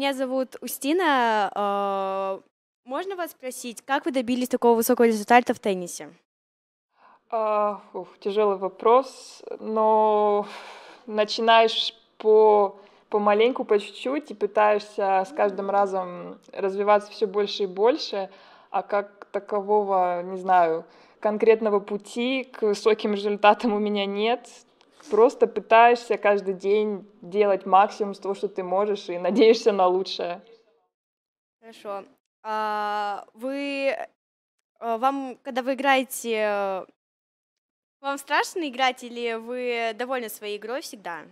Меня зовут Устина. А, можно вас спросить, как вы добились такого высокого результата в теннисе? А, ух, тяжелый вопрос, но начинаешь по помаленьку, по чуть-чуть и пытаешься с каждым разом развиваться все больше и больше, а как такового, не знаю, конкретного пути к высоким результатам у меня нет. Просто пытаешься каждый день делать максимум с того, что ты можешь, и надеешься на лучшее. Хорошо. А, вы а, вам, когда вы играете, вам страшно играть или вы довольны своей игрой всегда?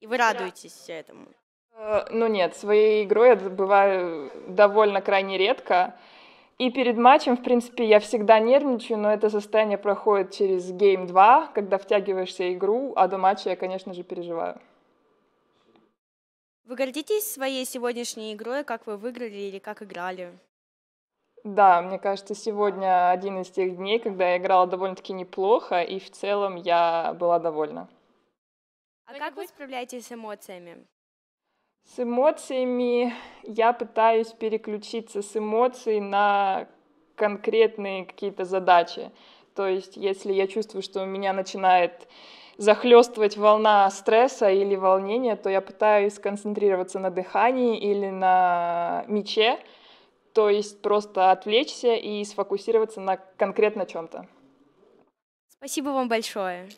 И вы радуетесь этому? Э, ну нет, своей игрой я бываю довольно крайне редко. И перед матчем, в принципе, я всегда нервничаю, но это состояние проходит через гейм 2, когда втягиваешься в игру, а до матча я, конечно же, переживаю. Вы гордитесь своей сегодняшней игрой, как вы выиграли или как играли? Да, мне кажется, сегодня один из тех дней, когда я играла довольно-таки неплохо, и в целом я была довольна. А как вы справляетесь с эмоциями? С эмоциями я пытаюсь переключиться с эмоций на конкретные какие-то задачи. То есть, если я чувствую, что у меня начинает захлестывать волна стресса или волнения, то я пытаюсь сконцентрироваться на дыхании или на мече, то есть просто отвлечься и сфокусироваться на конкретно чем-то. Спасибо вам большое.